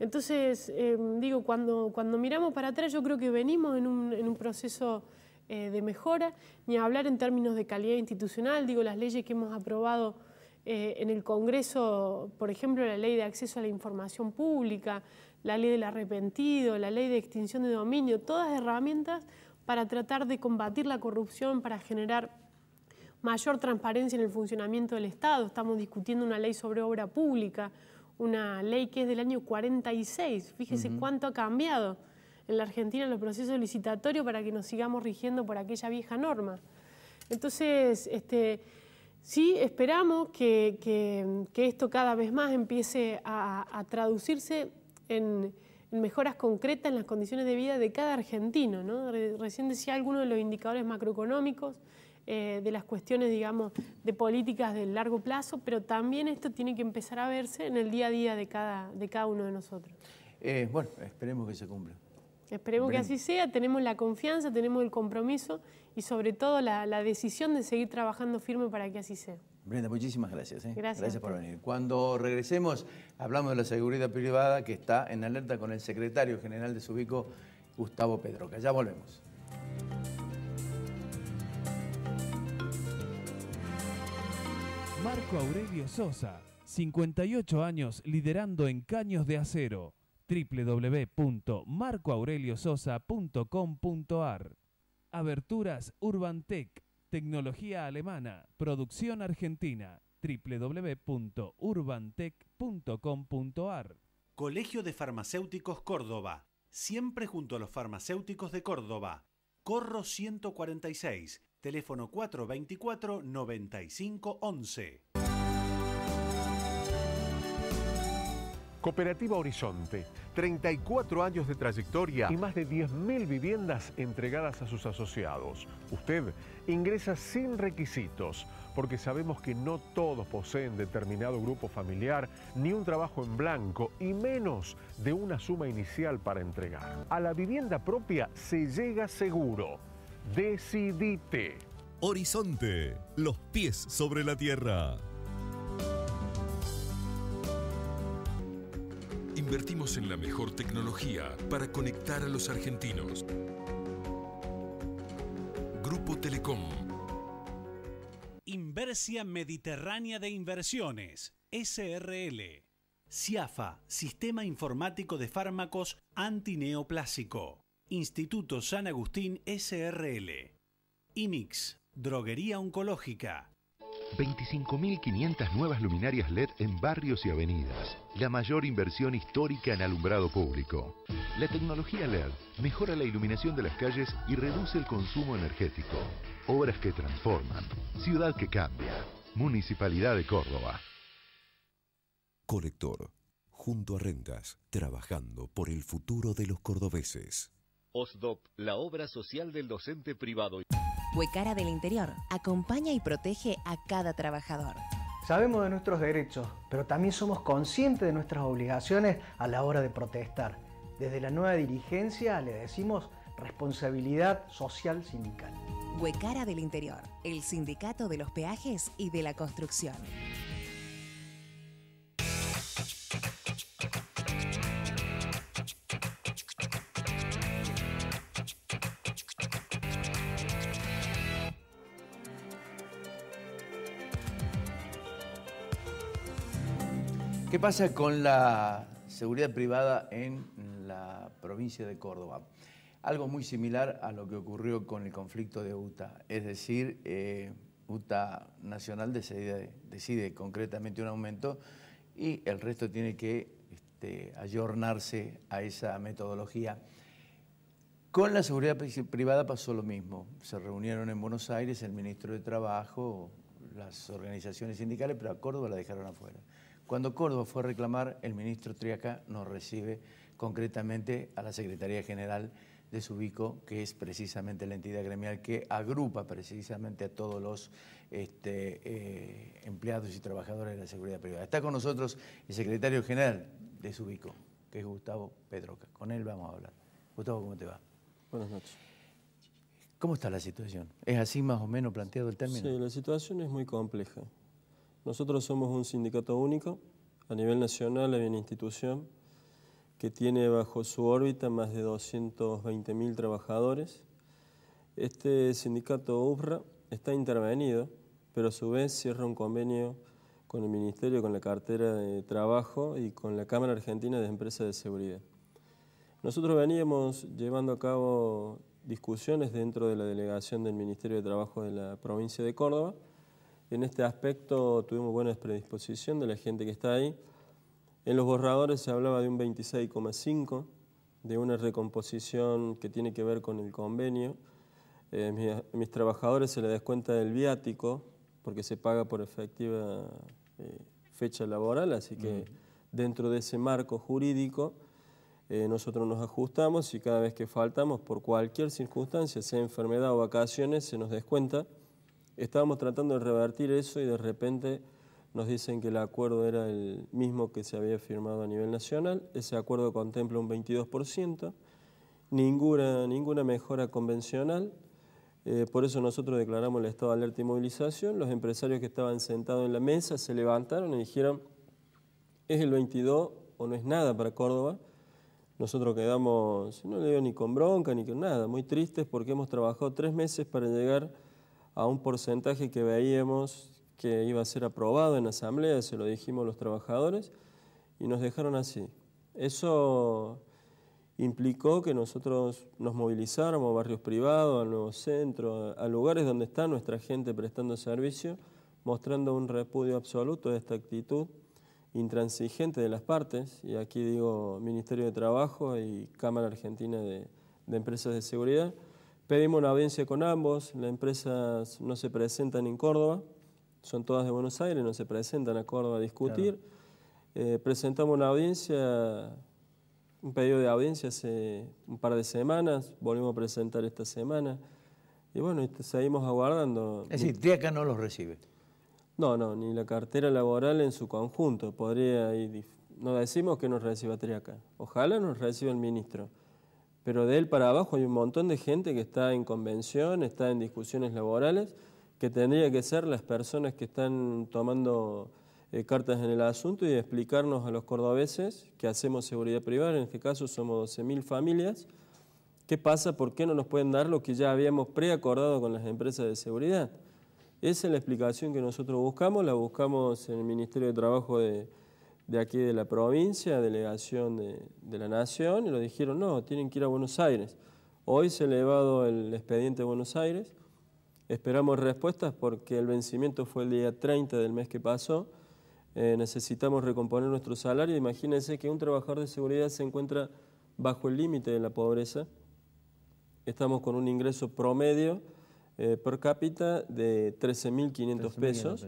Entonces, em, digo, cuando, cuando miramos para atrás yo creo que venimos en un, proceso eh, de mejora, ni hablar en términos de calidad institucional, digo, las leyes que hemos aprobado eh, en el Congreso, por ejemplo, la ley de acceso a la información pública, la ley del arrepentido, la ley de extinción de dominio, todas herramientas para tratar de combatir la corrupción, para generar mayor transparencia en el funcionamiento del Estado. Estamos discutiendo una ley sobre obra pública, una ley que es del año 46. Fíjese cuánto ha cambiado en la Argentina los procesos licitatorios para que nos sigamos rigiendo por aquella vieja norma. Entonces, este, sí, esperamos que, esto cada vez más empiece a traducirse en, mejoras concretas en las condiciones de vida de cada argentino. Recién decía algunos de los indicadores macroeconómicos, eh, de las cuestiones, digamos, de políticas de largo plazo, pero también esto tiene que empezar a verse en el día a día de cada, de cada uno de nosotros. Eh, bueno, esperemos que se cumpla. Esperemos que así sea, tenemos la confianza, tenemos el compromiso y sobre todo la decisión de seguir trabajando firme para que así sea. Brenda, muchísimas gracias. ¿eh? Gracias. por venir. Cuando regresemos, hablamos de la seguridad privada que está en alerta con el secretario general de Subico, Gustavo Pedroca. Ya volvemos. Marco Aurelio Sosa, 58 años liderando en Caños de Acero. www.marcoaureliososa.com.ar Aberturas Urbantec Tecnología alemana, producción argentina, www.urbantech.com.ar. Colegio de Farmacéuticos Córdoba, siempre junto a los farmacéuticos de Córdoba. Corro 146, teléfono 424 9511. Cooperativa Horizonte, 34 años de trayectoria y más de 10.000 viviendas entregadas a sus asociados. Usted ingresa sin requisitos porque sabemos que no todos poseen determinado grupo familiar, ni un trabajo en blanco, y menos de una suma inicial para entregar. A la vivienda propia se llega seguro. Decidite. Horizonte, los pies sobre la tierra. Invertimos en la mejor tecnología para conectar a los argentinos. Grupo Telecom. Inversia Mediterránea de Inversiones, SRL. CIAFA, Sistema Informático de Fármacos Antineoplásico. Instituto San Agustín SRL. Imix, Droguería Oncológica. 25.500 nuevas luminarias LED en barrios y avenidas. La mayor inversión histórica en alumbrado público. La tecnología LED mejora la iluminación de las calles y reduce el consumo energético. Obras que transforman. Ciudad que cambia. Municipalidad de Córdoba. Colector. Junto a Rentas, trabajando por el futuro de los cordobeses. OSDOP, la obra social del docente privado. Huecara del Interior acompaña y protege a cada trabajador. Sabemos de nuestros derechos, pero también somos conscientes de nuestras obligaciones a la hora de protestar. Desde la nueva dirigencia le decimos responsabilidad social sindical. Huecara del Interior, el sindicato de los peajes y de la construcción. pasa con la seguridad privada en la provincia de Córdoba. Algo muy similar a lo que ocurrió con el conflicto de UTA, es decir, eh, UTA Nacional decide, concretamente un aumento y el resto tiene que este, ayornarse a esa metodología. Con la seguridad privada pasó lo mismo. Se reunieron en Buenos Aires el ministro de Trabajo, las organizaciones sindicales, pero a Córdoba la dejaron afuera. Cuando Córdoba fue a reclamar, el ministro Triaca nos recibe concretamente a la Secretaría General de Subico, que es precisamente la entidad gremial que agrupa precisamente a todos los este, eh, empleados y trabajadores de la seguridad privada. Está con nosotros el secretario general de Subico, que es Gustavo Pedroca. Con él vamos a hablar. Gustavo, ¿cómo te va? Buenas noches. ¿Cómo está la situación? ¿Es así más o menos planteado el término? Sí, la situación es muy compleja. Nosotros somos un sindicato único a nivel nacional, hay una institución que tiene bajo su órbita más de 220.000 trabajadores. Este sindicato UFRA está intervenido, pero a su vez cierra un convenio con el Ministerio, con la cartera de Trabajo y con la Cámara Argentina de Empresas de Seguridad. Nosotros veníamos llevando a cabo discusiones dentro de la delegación del Ministerio de Trabajo de la provincia de Córdoba, en este aspecto tuvimos buena predisposición de la gente que está ahí. En los borradores se hablaba de un 26,5, de una recomposición que tiene que ver con el convenio. Eh, mis, trabajadores se les descuenta del viático porque se paga por efectiva eh, fecha laboral, así que dentro de ese marco jurídico eh, nosotros nos ajustamos y cada vez que faltamos por cualquier circunstancia, sea enfermedad o vacaciones, se nos descuenta estábamos tratando de revertir eso y de repente nos dicen que el acuerdo era el mismo que se había firmado a nivel nacional. Ese acuerdo contempla un 22%, ninguna, ninguna mejora convencional. Eh, por eso nosotros declaramos el estado de alerta y movilización. Los empresarios que estaban sentados en la mesa se levantaron y dijeron, es el 22 o no es nada para Córdoba. Nosotros quedamos, no le digo ni con bronca ni con nada, muy tristes porque hemos trabajado tres meses para llegar a un porcentaje que veíamos que iba a ser aprobado en asamblea, se lo dijimos los trabajadores, y nos dejaron así. Eso implicó que nosotros nos movilizáramos a barrios privados, a nuevos centros, a lugares donde está nuestra gente prestando servicio, mostrando un repudio absoluto de esta actitud intransigente de las partes, y aquí digo Ministerio de Trabajo y Cámara Argentina de, de Empresas de Seguridad, Pedimos una audiencia con ambos, las empresas no se presentan en Córdoba, son todas de Buenos Aires, no se presentan a Córdoba a discutir. Eh, presentamos una audiencia, un pedido de audiencia hace un par de semanas, volvimos a presentar esta semana. Y bueno, este, seguimos aguardando. Es decir, Triaca no los recibe. No, no, ni la cartera laboral en su conjunto. Podría no decimos que nos reciba TRIACA. Ojalá nos reciba el ministro pero de él para abajo hay un montón de gente que está en convención, está en discusiones laborales, que tendría que ser las personas que están tomando eh, cartas en el asunto y explicarnos a los cordobeses que hacemos seguridad privada, en este caso somos 12.000 familias, qué pasa, por qué no nos pueden dar lo que ya habíamos preacordado con las empresas de seguridad. Esa es la explicación que nosotros buscamos, la buscamos en el Ministerio de Trabajo de de aquí de la provincia, delegación de, la Nación, y lo dijeron, no, tienen que ir a Buenos Aires. Hoy se ha elevado el expediente de Buenos Aires, esperamos respuestas porque el vencimiento fue el día 30 del mes que pasó, eh, necesitamos recomponer nuestro salario, imagínense que un trabajador de seguridad se encuentra bajo el límite de la pobreza, estamos con un ingreso promedio por eh, per cápita de 13.500 pesos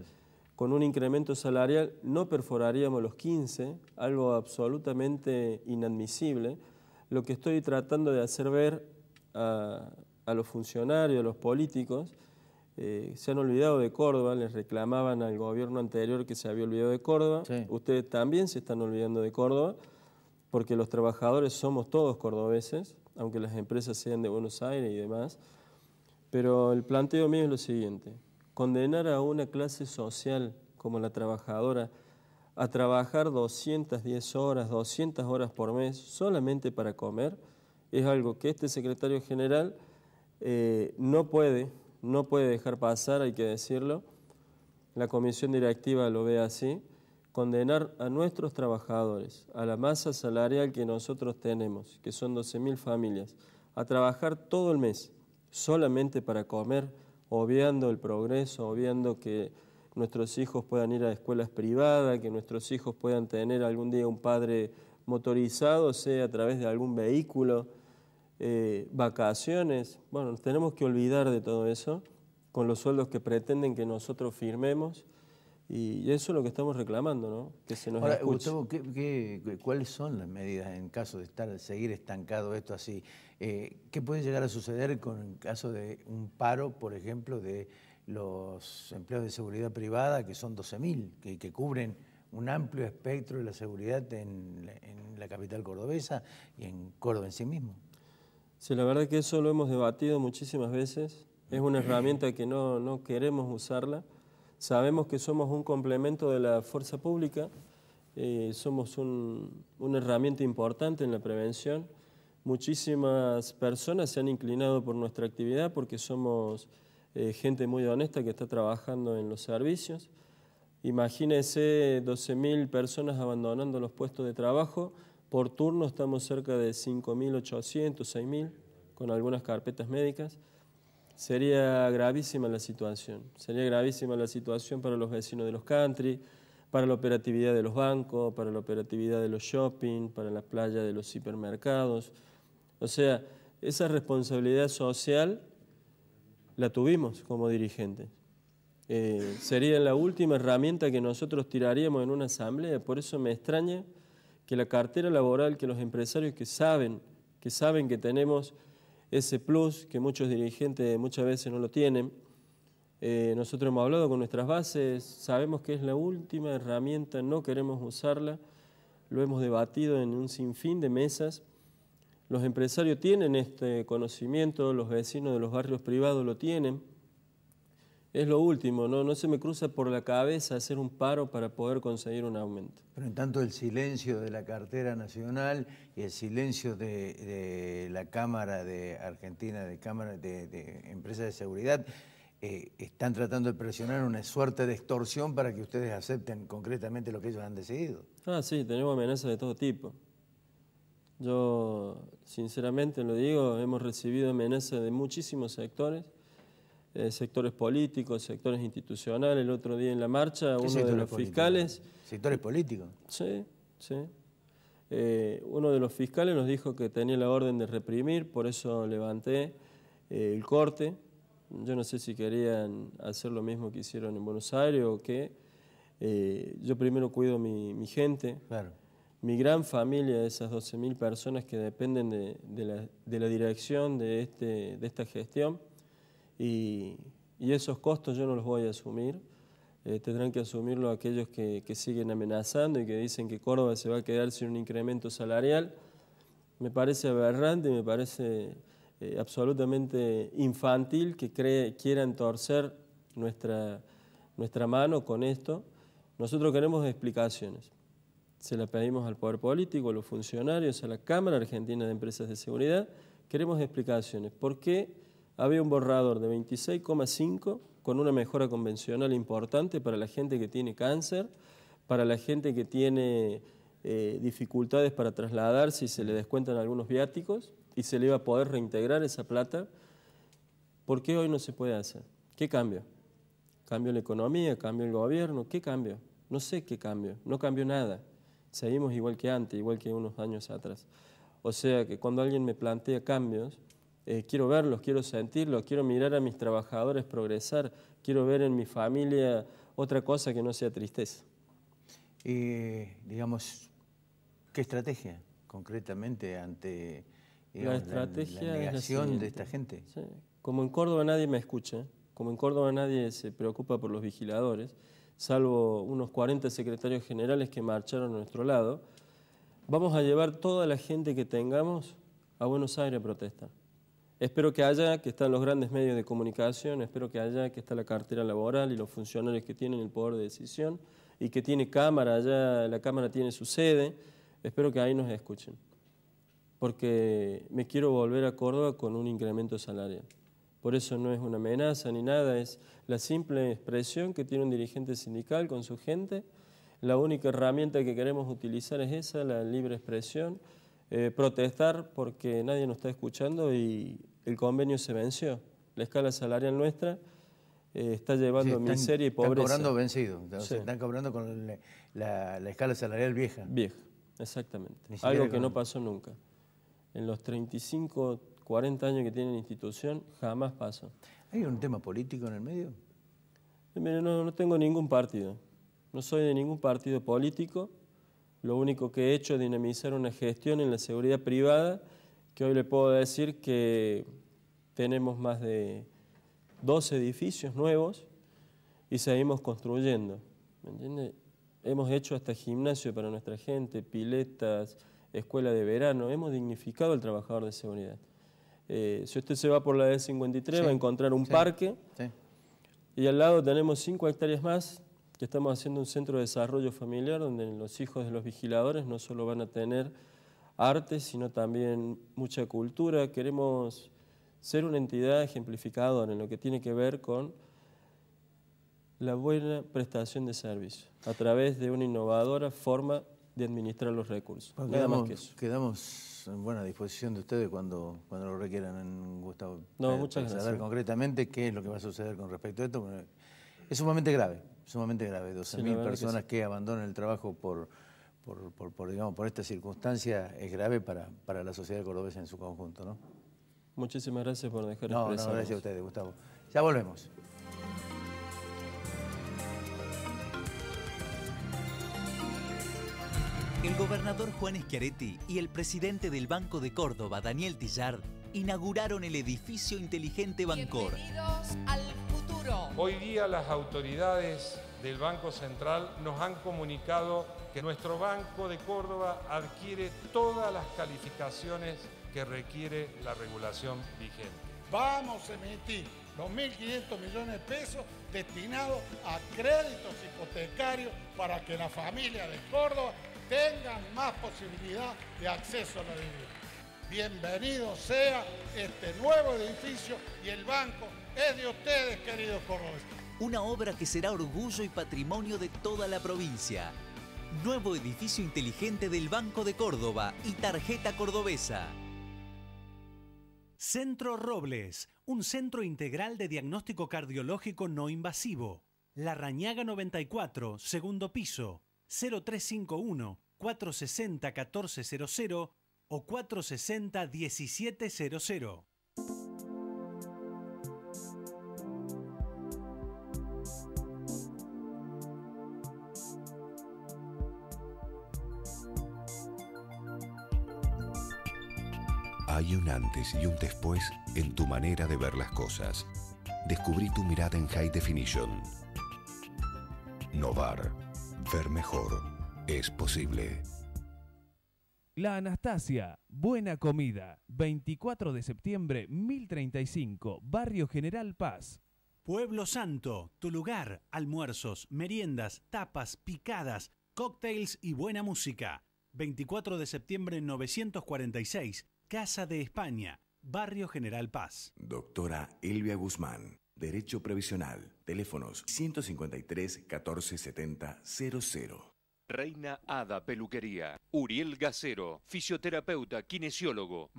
con un incremento salarial no perforaríamos los 15, algo absolutamente inadmisible. Lo que estoy tratando de hacer ver a, los funcionarios, a los políticos, eh, se han olvidado de Córdoba, les reclamaban al gobierno anterior que se había olvidado de Córdoba, ustedes también se están olvidando de Córdoba, porque los trabajadores somos todos cordobeses, aunque las empresas sean de Buenos Aires y demás, pero el planteo mío es lo siguiente, Condenar a una clase social como la trabajadora a trabajar 210 horas, 200 horas por mes solamente para comer, es algo que este secretario general eh, no puede, no puede dejar pasar, hay que decirlo. La comisión directiva lo ve así, condenar a nuestros trabajadores, a la masa salarial que nosotros tenemos, que son 12.000 familias, a trabajar todo el mes solamente para comer obviando el progreso, obviando que nuestros hijos puedan ir a escuelas privadas, que nuestros hijos puedan tener algún día un padre motorizado, sea a través de algún vehículo, eh, vacaciones. Bueno, nos tenemos que olvidar de todo eso con los sueldos que pretenden que nosotros firmemos y eso es lo que estamos reclamando, ¿no? Que se nos Ahora, Gustavo, cuáles son las medidas en caso de estar, seguir estancado esto así? Eh, ¿Qué puede llegar a suceder con el caso de un paro, por ejemplo, de los empleos de seguridad privada, que son 12.000, que, que cubren un amplio espectro de la seguridad en, la capital cordobesa y en Córdoba en sí mismo? Sí, la verdad que eso lo hemos debatido muchísimas veces. Es una herramienta que no queremos usarla Sabemos que somos un complemento de la fuerza pública, eh, somos una herramienta importante en la prevención. Muchísimas personas se han inclinado por nuestra actividad porque somos eh, gente muy honesta que está trabajando en los servicios. Imagínense 12.000 personas abandonando los puestos de trabajo. Por turno estamos cerca de 5.800, 6.000, con algunas carpetas médicas. Sería gravísima la situación. Sería gravísima la situación para los vecinos de los country, para la operatividad de los bancos, para la operatividad de los shopping, para la playa de los hipermercados. O sea, esa responsabilidad social la tuvimos como dirigentes. Eh, sería la última herramienta que nosotros tiraríamos en una asamblea. Por eso me extraña que la cartera laboral, que los empresarios que saben, que saben que tenemos ese plus que muchos dirigentes muchas veces no lo tienen. Eh, nosotros hemos hablado con nuestras bases, sabemos que es la última herramienta, no queremos usarla, lo hemos debatido en un sinfín de mesas. Los empresarios tienen este conocimiento, los vecinos de los barrios privados lo tienen es lo último, ¿no? no se me cruza por la cabeza hacer un paro para poder conseguir un aumento. Pero en tanto el silencio de la cartera nacional y el silencio de, la Cámara de Argentina, de Cámara de, Empresas de Seguridad, eh, están tratando de presionar una suerte de extorsión para que ustedes acepten concretamente lo que ellos han decidido. Ah, sí, tenemos amenazas de todo tipo. Yo, sinceramente lo digo, hemos recibido amenazas de muchísimos sectores eh, sectores políticos, sectores institucionales. El otro día en la marcha, uno de los fiscales... ¿Sectores políticos? Sí, sí. Eh, uno de los fiscales nos dijo que tenía la orden de reprimir, por eso levanté eh, el corte. Yo no sé si querían hacer lo mismo que hicieron en Buenos Aires o qué. yo primero cuido mi, gente. mi gran familia, esas 12.000 personas que dependen de, la, dirección de, este, de esta gestión y, esos costos yo no los voy a asumir. Eh, tendrán que asumirlo aquellos que, siguen amenazando y que dicen que Córdoba se va a quedar sin un incremento salarial. Me parece aberrante, me parece eh, absolutamente infantil que quieran torcer nuestra, nuestra mano con esto. Nosotros queremos explicaciones. Se las pedimos al poder político, a los funcionarios, a la Cámara Argentina de Empresas de Seguridad. Queremos explicaciones. ¿Por qué? había un borrador de 26,5 con una mejora convencional importante para la gente que tiene cáncer, para la gente que tiene eh, dificultades para trasladarse y se le descuentan algunos viáticos y se le iba a poder reintegrar esa plata. ¿Por qué hoy no se puede hacer? ¿Qué cambio? ¿Cambio la economía? ¿Cambio el gobierno? ¿Qué cambio? No sé qué cambio, no cambio nada. Seguimos igual que antes, igual que unos años atrás. O sea que cuando alguien me plantea cambios, eh, quiero verlos, quiero sentirlos, quiero mirar a mis trabajadores progresar, quiero ver en mi familia otra cosa que no sea tristeza. Y, eh, digamos, ¿qué estrategia concretamente ante la, estrategia negación de esta gente? Como en Córdoba nadie me escucha, como en Córdoba nadie se preocupa por los vigiladores, salvo unos 40 secretarios generales que marcharon a nuestro lado, vamos a llevar toda la gente que tengamos a Buenos Aires a protestar. Espero que haya, que están los grandes medios de comunicación, espero que haya, que está la cartera laboral y los funcionarios que tienen el poder de decisión y que tiene cámara, allá la cámara tiene su sede, espero que ahí nos escuchen. Porque me quiero volver a Córdoba con un incremento salarial. Por eso no es una amenaza ni nada, es la simple expresión que tiene un dirigente sindical con su gente. La única herramienta que queremos utilizar es esa, la libre expresión eh, protestar porque nadie nos está escuchando y el convenio se venció. La escala salarial nuestra eh, está llevando miseria y pobreza. Están cobrando vencido, están cobrando con la, escala salarial vieja. Vieja, exactamente. Algo que no pasó nunca. En los 35, 40 años que tiene la institución, jamás pasó. ¿Hay un tema político en el medio? Eh, no, no tengo ningún partido. No soy de ningún partido político. Lo único que he hecho es dinamizar una gestión en la seguridad privada que hoy le puedo decir que tenemos más de 12 edificios nuevos y seguimos construyendo. ¿Me Hemos hecho hasta gimnasio para nuestra gente, piletas, escuela de verano, hemos dignificado al trabajador de seguridad. Eh, si usted se va por la D53 va a encontrar un parque y al lado tenemos 5 hectáreas más que Estamos haciendo un centro de desarrollo familiar donde los hijos de los vigiladores no solo van a tener arte, sino también mucha cultura. Queremos ser una entidad ejemplificadora en lo que tiene que ver con la buena prestación de servicio a través de una innovadora forma de administrar los recursos. quedamos, en buena disposición de ustedes cuando, cuando lo requieran, Gustavo. No, muchas gracias. Para saber concretamente qué es lo que va a suceder con respecto a esto. Es sumamente grave sumamente grave, 12.000 personas que, abandonan el trabajo por, por, digamos, por esta circunstancia es grave para, para la sociedad cordobesa en su conjunto. ¿no? Muchísimas gracias por dejar No, no, gracias a ustedes, Gustavo. Ya volvemos. El gobernador Juan Schiaretti y el presidente del Banco de Córdoba, Daniel Tillard, inauguraron el edificio inteligente Bancor. Hoy día las autoridades del Banco Central nos han comunicado que nuestro Banco de Córdoba adquiere todas las calificaciones que requiere la regulación vigente. Vamos a emitir los 1.500 millones de pesos destinados a créditos hipotecarios para que la familia de Córdoba tengan más posibilidad de acceso a la vivienda. Bienvenido sea este nuevo edificio y el banco es de ustedes, queridos cordobeses. Una obra que será orgullo y patrimonio de toda la provincia. Nuevo edificio inteligente del Banco de Córdoba y tarjeta cordobesa. Centro Robles, un centro integral de diagnóstico cardiológico no invasivo. La Rañaga 94, segundo piso, 0351 460 1400 o 460 1700. Hay un antes y un después en tu manera de ver las cosas. Descubrí tu mirada en High Definition. Novar. Ver mejor. Es posible. La Anastasia, Buena Comida, 24 de septiembre 1035, Barrio General Paz. Pueblo Santo, tu lugar, almuerzos, meriendas, tapas, picadas, cócteles y buena música. 24 de septiembre 946, Casa de España, Barrio General Paz. Doctora Elvia Guzmán, Derecho Previsional, teléfonos 153 1470 00. Reina Ada Peluquería, Uriel Gacero, fisioterapeuta, kinesiólogo.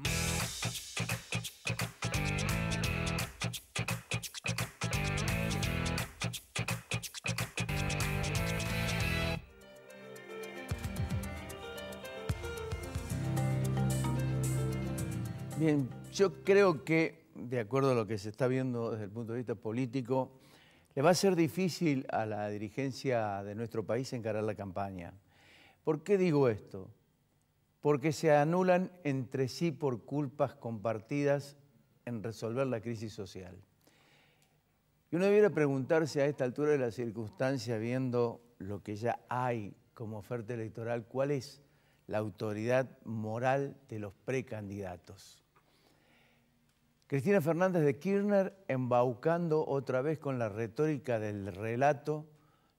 Yo creo que, de acuerdo a lo que se está viendo desde el punto de vista político, le va a ser difícil a la dirigencia de nuestro país encarar la campaña. ¿Por qué digo esto? Porque se anulan entre sí por culpas compartidas en resolver la crisis social. Y uno debiera preguntarse a esta altura de la circunstancia, viendo lo que ya hay como oferta electoral, cuál es la autoridad moral de los precandidatos. Cristina Fernández de Kirchner embaucando otra vez con la retórica del relato,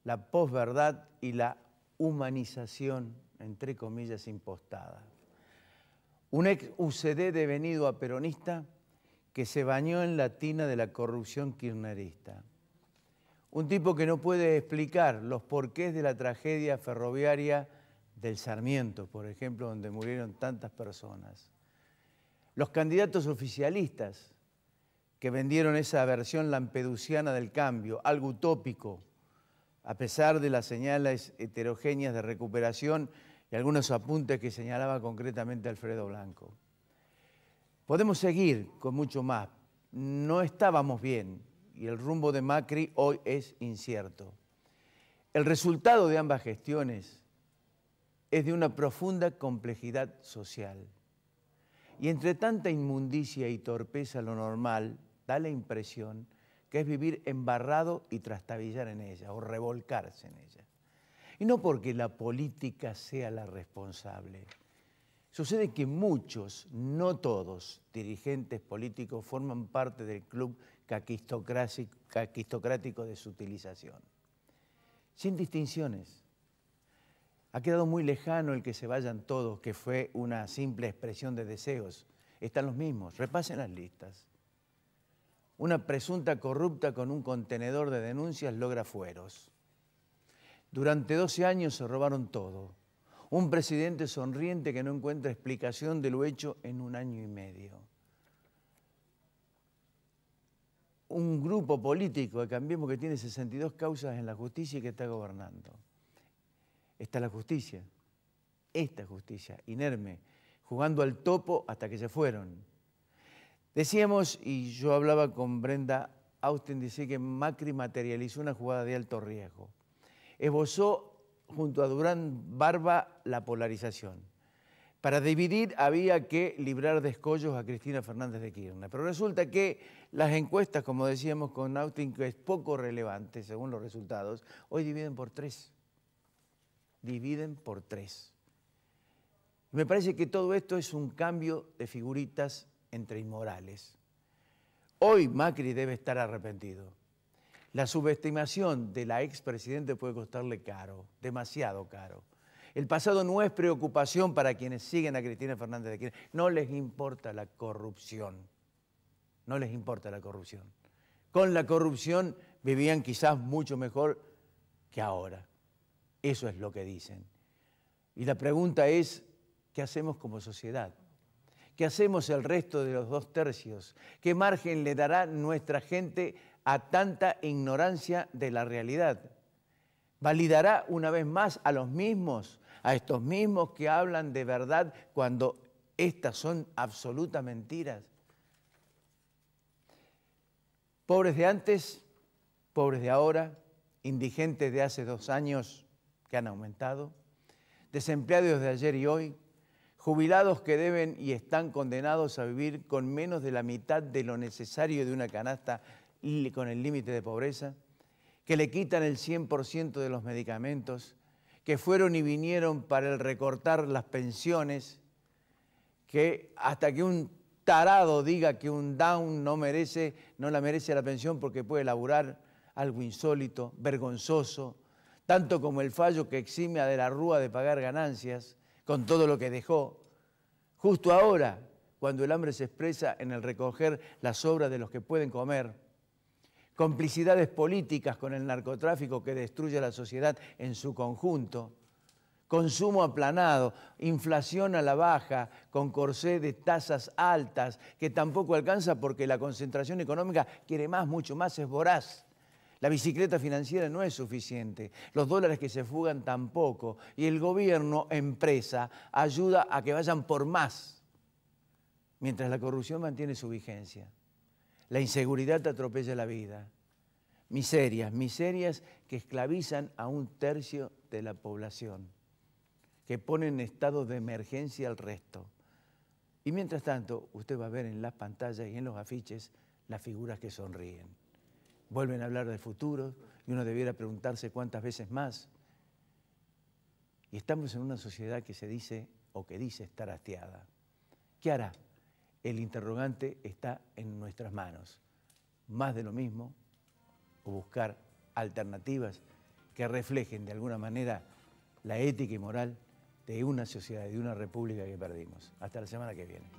la posverdad y la humanización, entre comillas, impostada. Un ex UCD devenido a peronista que se bañó en la tina de la corrupción kirchnerista. Un tipo que no puede explicar los porqués de la tragedia ferroviaria del Sarmiento, por ejemplo, donde murieron tantas personas. Los candidatos oficialistas que vendieron esa versión lampeduciana del cambio, algo utópico, a pesar de las señales heterogéneas de recuperación y algunos apuntes que señalaba concretamente Alfredo Blanco. Podemos seguir con mucho más. No estábamos bien y el rumbo de Macri hoy es incierto. El resultado de ambas gestiones es de una profunda complejidad social. Y entre tanta inmundicia y torpeza lo normal da la impresión que es vivir embarrado y trastabillar en ella o revolcarse en ella. Y no porque la política sea la responsable. Sucede que muchos, no todos, dirigentes políticos forman parte del club caquistocrático de su utilización, sin distinciones ha quedado muy lejano el que se vayan todos, que fue una simple expresión de deseos. Están los mismos, repasen las listas. Una presunta corrupta con un contenedor de denuncias logra fueros. Durante 12 años se robaron todo. Un presidente sonriente que no encuentra explicación de lo hecho en un año y medio. Un grupo político, eh, cambiemos, que tiene 62 causas en la justicia y que está gobernando está la justicia, esta justicia, inerme, jugando al topo hasta que se fueron. Decíamos, y yo hablaba con Brenda Austin, dice que Macri materializó una jugada de alto riesgo. Esbozó junto a Durán Barba la polarización. Para dividir había que librar de escollos a Cristina Fernández de Kirchner. Pero resulta que las encuestas, como decíamos con Austin, que es poco relevante según los resultados, hoy dividen por tres dividen por tres. Me parece que todo esto es un cambio de figuritas entre inmorales. Hoy Macri debe estar arrepentido. La subestimación de la expresidente puede costarle caro, demasiado caro. El pasado no es preocupación para quienes siguen a Cristina Fernández de Kirchner. No les importa la corrupción. No les importa la corrupción. Con la corrupción vivían quizás mucho mejor que ahora. Eso es lo que dicen. Y la pregunta es, ¿qué hacemos como sociedad? ¿Qué hacemos el resto de los dos tercios? ¿Qué margen le dará nuestra gente a tanta ignorancia de la realidad? ¿Validará una vez más a los mismos, a estos mismos que hablan de verdad cuando estas son absolutas mentiras? Pobres de antes, pobres de ahora, indigentes de hace dos años, que han aumentado, desempleados de ayer y hoy, jubilados que deben y están condenados a vivir con menos de la mitad de lo necesario de una canasta con el límite de pobreza, que le quitan el 100% de los medicamentos, que fueron y vinieron para el recortar las pensiones, que hasta que un tarado diga que un down no merece, no la merece la pensión porque puede laburar algo insólito, vergonzoso, tanto como el fallo que exime a De la Rúa de pagar ganancias con todo lo que dejó, justo ahora, cuando el hambre se expresa en el recoger las obras de los que pueden comer, complicidades políticas con el narcotráfico que destruye a la sociedad en su conjunto, consumo aplanado, inflación a la baja, con corsé de tasas altas, que tampoco alcanza porque la concentración económica quiere más, mucho más, es voraz. La bicicleta financiera no es suficiente, los dólares que se fugan tampoco, y el gobierno, empresa, ayuda a que vayan por más, mientras la corrupción mantiene su vigencia. La inseguridad atropella la vida. Miserias, miserias que esclavizan a un tercio de la población, que ponen en estado de emergencia al resto. Y mientras tanto, usted va a ver en las pantallas y en los afiches las figuras que sonríen. Vuelven a hablar de futuro y uno debiera preguntarse cuántas veces más. Y estamos en una sociedad que se dice o que dice estar hastiada. ¿Qué hará? El interrogante está en nuestras manos. Más de lo mismo o buscar alternativas que reflejen de alguna manera la ética y moral de una sociedad, de una república que perdimos. Hasta la semana que viene.